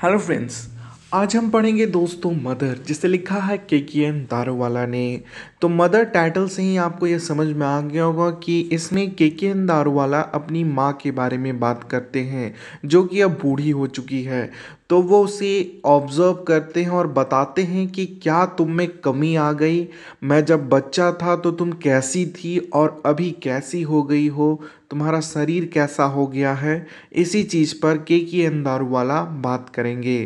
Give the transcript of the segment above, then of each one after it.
Hello friends, आज हम पढ़ेंगे दोस्तों मदर जिसे लिखा है के के एम दारोवाला ने तो मदर टाइटल से ही आपको यह समझ में आ गया होगा कि इसमें के के एम दारोवाला अपनी माँ के बारे में बात करते हैं जो कि अब बूढ़ी हो चुकी है तो वो उसे ऑब्ज़र्व करते हैं और बताते हैं कि क्या तुम में कमी आ गई मैं जब बच्चा था तो तुम कैसी थी और अभी कैसी हो गई हो तुम्हारा शरीर कैसा हो गया है इसी चीज़ पर के के एम दारोवाला बात करेंगे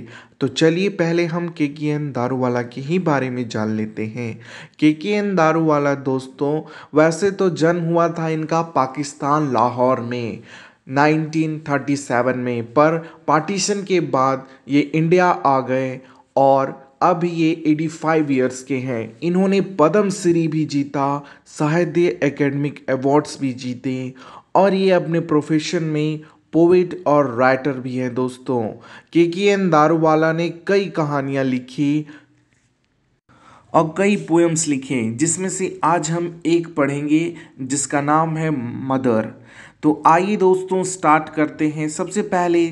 तो चलिए पहले हम के के एन दारूवाला के ही बारे में जान लेते हैं के के एन दारूवाला दोस्तों वैसे तो जन्म हुआ था इनका पाकिस्तान लाहौर में 1937 में पर पार्टीशन के बाद ये इंडिया आ गए और अब ये 85 ईयर्स के हैं इन्होंने पद्म श्री भी जीता साहित्य एकेडमिक अवार्ड्स भी जीते और ये अपने प्रोफेशन में पोइट और राइटर भी हैं दोस्तों के के एन दारूवाला ने कई कहानियाँ लिखी और कई पोएम्स लिखे जिसमें से आज हम एक पढ़ेंगे जिसका नाम है मदर तो आइए दोस्तों स्टार्ट करते हैं सबसे पहले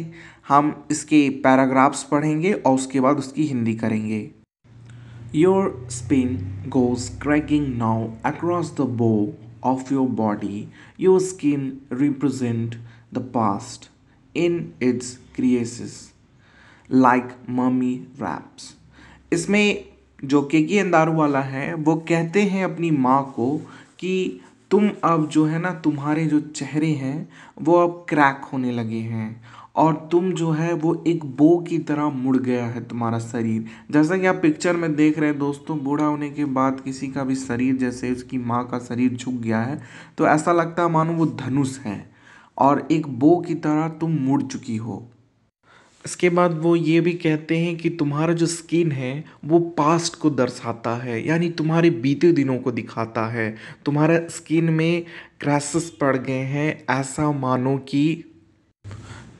हम इसके पैराग्राफ्स पढ़ेंगे और उसके बाद उसकी हिंदी करेंगे your spin goes cracking now across the bow of your body your skin represent the past in its creases like mummy wraps इसमें जो केकी अंदारू वाला है वो कहते हैं अपनी माँ को कि तुम अब जो है ना तुम्हारे जो चेहरे हैं वो अब क्रैक होने लगे हैं और तुम जो है वो एक बो की तरह मुड़ गया है तुम्हारा शरीर जैसा कि आप पिक्चर में देख रहे हैं दोस्तों बूढ़ा होने के बाद किसी का भी शरीर जैसे उसकी माँ का शरीर झुक गया है तो ऐसा लगता है मानो वो धनुष है और एक बो की तरह तुम मुड़ चुकी हो इसके बाद वो ये भी कहते हैं कि तुम्हारा जो स्किन है वो पास्ट को दर्शाता है यानी तुम्हारे बीते दिनों को दिखाता है तुम्हारा स्किन में क्रैसेस पड़ गए हैं ऐसा मानो कि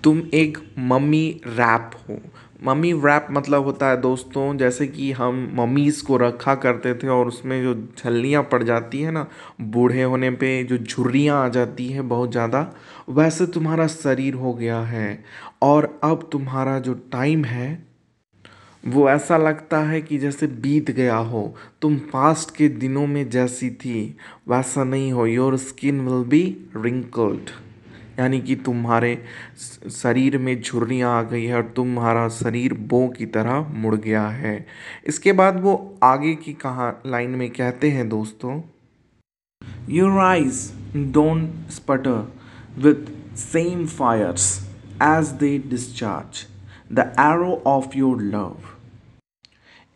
तुम एक मम्मी रैप हो मम्मी रैप मतलब होता है दोस्तों जैसे कि हम मम्मीज़ को रखा करते थे और उसमें जो झल्लियाँ पड़ जाती है ना बूढ़े होने पे जो झुर्रियाँ आ जाती है बहुत ज़्यादा वैसे तुम्हारा शरीर हो गया है और अब तुम्हारा जो टाइम है वो ऐसा लगता है कि जैसे बीत गया हो तुम फास्ट के दिनों में जैसी थी वैसा नहीं हो your skin will be wrinkled यानी कि तुम्हारे शरीर में झुर्रियाँ आ गई है और तुम्हारा शरीर बो की तरह मुड़ गया है इसके बाद वो आगे की कहा लाइन में कहते हैं दोस्तों your eyes don't sputter with same fires as they discharge the arrow of your love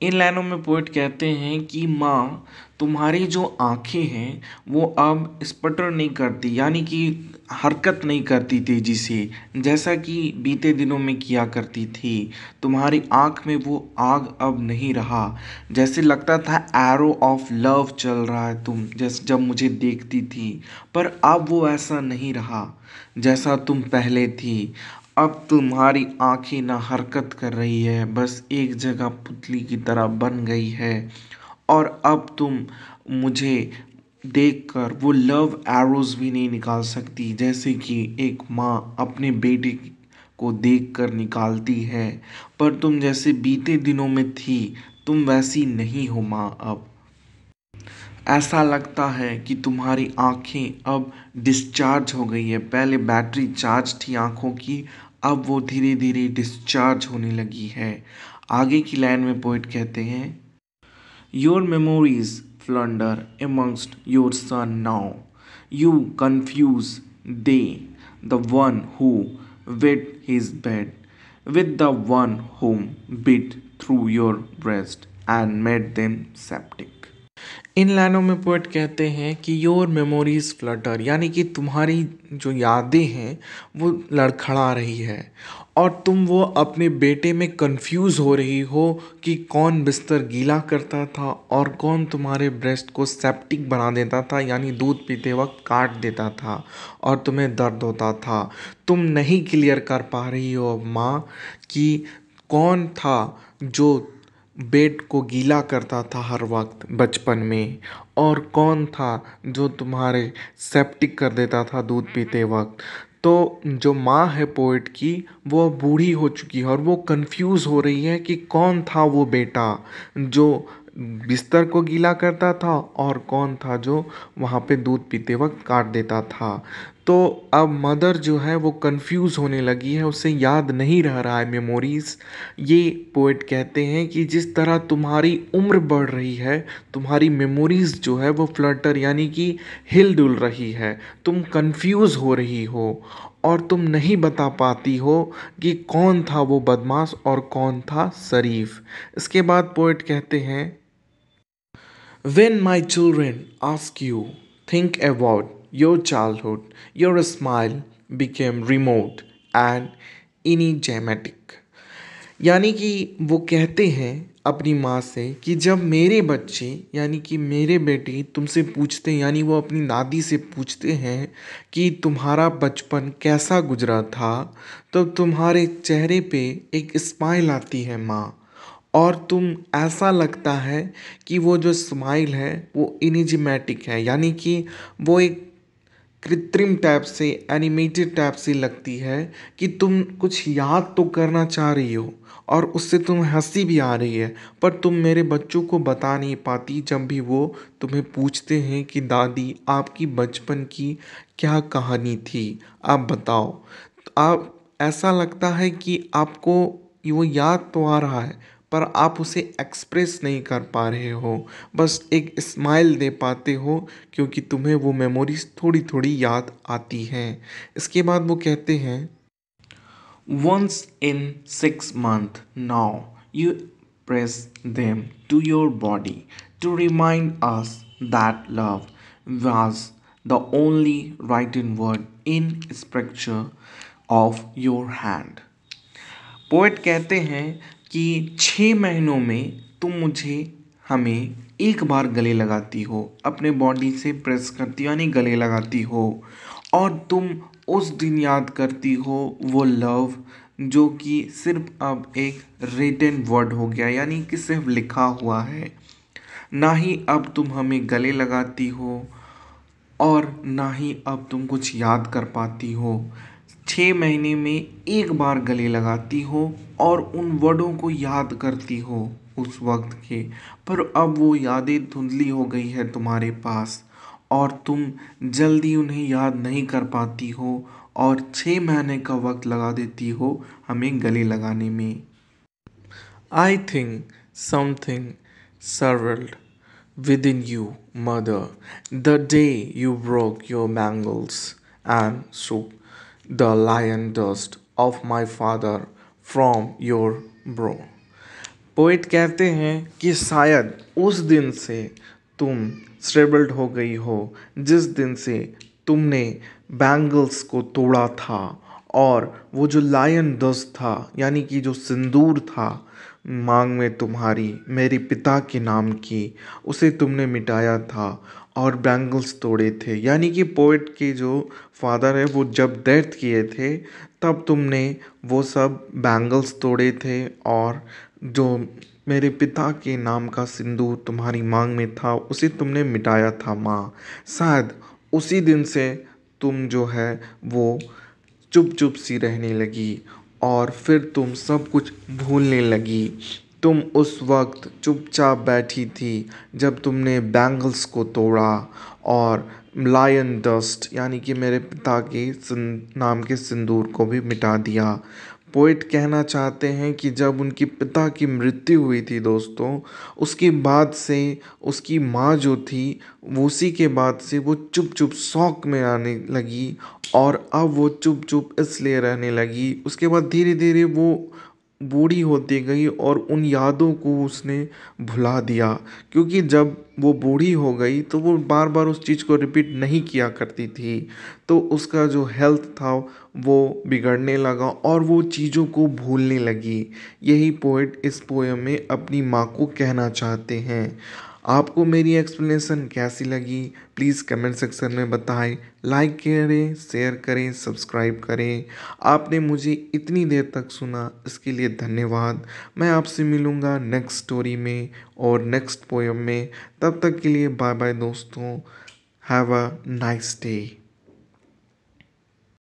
इन लाइनों में पोइट कहते हैं कि माँ तुम्हारी जो आँखें हैं वो अब स्पटर नहीं करती यानी कि हरकत नहीं करती तेजी से जैसा कि बीते दिनों में किया करती थी तुम्हारी आँख में वो आग अब नहीं रहा जैसे लगता था एरो ऑफ लव चल रहा है तुम जैसे जब मुझे देखती थी पर अब वो ऐसा नहीं रहा जैसा तुम पहले थी अब तुम्हारी आँखें ना हरकत कर रही है बस एक जगह पुतली की तरह बन गई है और अब तुम मुझे देखकर वो लव एरोज़ भी नहीं निकाल सकती जैसे कि एक माँ अपने बेटे को देखकर निकालती है पर तुम जैसे बीते दिनों में थी तुम वैसी नहीं हो माँ अब ऐसा लगता है कि तुम्हारी आंखें अब डिस्चार्ज हो गई है पहले बैटरी चार्ज थी आंखों की अब वो धीरे धीरे डिस्चार्ज होने लगी है आगे की लाइन में पोइट कहते हैं Your memories flounder amongst your sun now. You confuse they, the one who wet his bed, with the one whom beat through your breast and made them septic. इन लाइनों में पोइट कहते हैं कि your memories Flutter यानी कि तुम्हारी जो यादें हैं वो लड़खड़ा रही है और तुम वो अपने बेटे में कन्फ्यूज़ हो रही हो कि कौन बिस्तर गीला करता था और कौन तुम्हारे ब्रेस्ट को सेप्टिक बना देता था यानी दूध पीते वक्त काट देता था और तुम्हें दर्द होता था तुम नहीं क्लियर कर पा रही हो माँ कि कौन था जो बेड को गीला करता था हर वक्त बचपन में और कौन था जो तुम्हारे सेप्टिक कर देता था दूध पीते वक्त तो जो माँ है पोइट की वो बूढ़ी हो चुकी है और वो कन्फ्यूज़ हो रही है कि कौन था वो बेटा जो बिस्तर को गीला करता था और कौन था जो वहाँ पे दूध पीते वक्त काट देता था तो अब मदर जो है वो कन्फ्यूज़ होने लगी है उसे याद नहीं रह रहा है मेमोरीज़ ये पोइट कहते हैं कि जिस तरह तुम्हारी उम्र बढ़ रही है तुम्हारी मेमोरीज़ जो है वो फ्लटर यानी कि हिल डुल रही है तुम कन्फ्यूज़ हो रही हो और तुम नहीं बता पाती हो कि कौन था वो बदमाश और कौन था शरीफ इसके बाद पोइट कहते हैं when my children ask you think about your childhood, your smile became remote and enigmatic. यानी कि वो कहते हैं अपनी माँ से कि जब मेरे बच्चे यानी कि मेरे बेटे तुमसे पूछते हैं यानी वो अपनी दादी से पूछते हैं कि तुम्हारा बचपन कैसा गुजरा था तो तुम्हारे चेहरे पे एक स्माइल आती है माँ और तुम ऐसा लगता है कि वो जो स्माइल है वो इनिजमेटिक है यानी कि वो एक कृत्रिम टाइप से एनिमेटेड टाइप से लगती है कि तुम कुछ याद तो करना चाह रही हो और उससे तुम हंसी भी आ रही है पर तुम मेरे बच्चों को बता नहीं पाती जब भी वो तुम्हें पूछते हैं कि दादी आपकी बचपन की क्या कहानी थी आप बताओ तो आप ऐसा लगता है कि आपको वो याद तो आ रहा है पर आप उसे एक्सप्रेस नहीं कर पा रहे हो बस एक स्माइल दे पाते हो क्योंकि तुम्हें वो मेमोरीज थोड़ी थोड़ी याद आती हैं इसके बाद वो कहते हैं once in six month now you press them to your body to remind us that love was the only right in word in structure of your hand poet कहते हैं कि छः महीनों में तुम मुझे हमें एक बार गले लगाती हो अपने बॉडी से प्रेस करती हो यानी गले लगाती हो और तुम उस दिन याद करती हो वो लव जो कि सिर्फ अब एक रिटर्न वर्ड हो गया यानी कि सिर्फ लिखा हुआ है ना ही अब तुम हमें गले लगाती हो और ना ही अब तुम कुछ याद कर पाती हो छः महीने में एक बार गले लगाती हो और उन वर्डों को याद करती हो उस वक्त के पर अब वो यादें धुंधली हो गई है तुम्हारे पास और तुम जल्दी उन्हें याद नहीं कर पाती हो और छः महीने का वक्त लगा देती हो हमें गले लगाने में I think something swirled with in you mother the day you broke your mangles and soup the lion dust of my father from your brow poet कहते हैं कि शायद उस दिन से तुम स्ट्रेबल्ड हो गई हो जिस दिन से तुमने बैंगल्स को तोड़ा था और वो जो लायन दस्त था यानी कि जो सिंदूर था मांग में तुम्हारी मेरे पिता के नाम की उसे तुमने मिटाया था और बैंगल्स तोड़े थे यानी कि पोइट के जो फ़ादर है वो जब डेथ किए थे तब तुमने वो सब बैंगल्स तोड़े थे और जो मेरे पिता के नाम का सिंदूर तुम्हारी मांग में था उसे तुमने मिटाया था माँ शायद उसी दिन से तुम जो है वो चुप चुप सी रहने लगी और फिर तुम सब कुछ भूलने लगी तुम उस वक्त चुपचाप बैठी थी जब तुमने बैंगल्स को तोड़ा और लायन डस्ट यानी कि मेरे पिता के नाम के सिंदूर को भी मिटा दिया पोइट कहना चाहते हैं कि जब उनके पिता की मृत्यु हुई थी दोस्तों उसके बाद से उसकी माँ जो थी उसी के बाद से वो चुप चुप शौक में आने लगी और अब वो चुप चुप इसलिए रहने लगी उसके बाद धीरे धीरे वो बूढ़ी होती गई और उन यादों को उसने भुला दिया क्योंकि जब वो बूढ़ी हो गई तो वो बार बार उस चीज़ को रिपीट नहीं किया करती थी तो उसका जो हेल्थ था वो बिगड़ने लगा और वो चीज़ों को भूलने लगी यही पोइट इस पोएम में अपनी माँ को कहना चाहते हैं आपको मेरी एक्सप्लेनेशन कैसी लगी प्लीज़ कमेंट सेक्शन में बताएं लाइक करें शेयर करें सब्सक्राइब करें आपने मुझे इतनी देर तक सुना इसके लिए धन्यवाद मैं आपसे मिलूँगा नेक्स्ट स्टोरी में और नेक्स्ट पोएम में तब तक के लिए बाय बाय दोस्तों हैव अ नाइस डे